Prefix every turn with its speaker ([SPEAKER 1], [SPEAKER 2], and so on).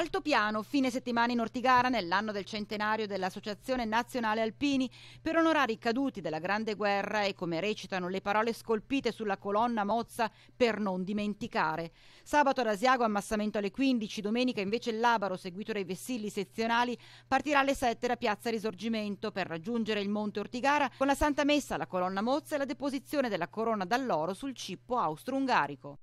[SPEAKER 1] Altopiano, fine settimana in Ortigara nell'anno del centenario dell'Associazione Nazionale Alpini per onorare i caduti della Grande Guerra e come recitano le parole scolpite sulla colonna mozza per non dimenticare. Sabato ad Asiago ammassamento alle 15, domenica invece il Labaro seguito dai vessilli sezionali partirà alle 7 da Piazza Risorgimento per raggiungere il Monte Ortigara con la Santa Messa, alla colonna mozza e la deposizione della corona d'alloro sul cippo austro-ungarico.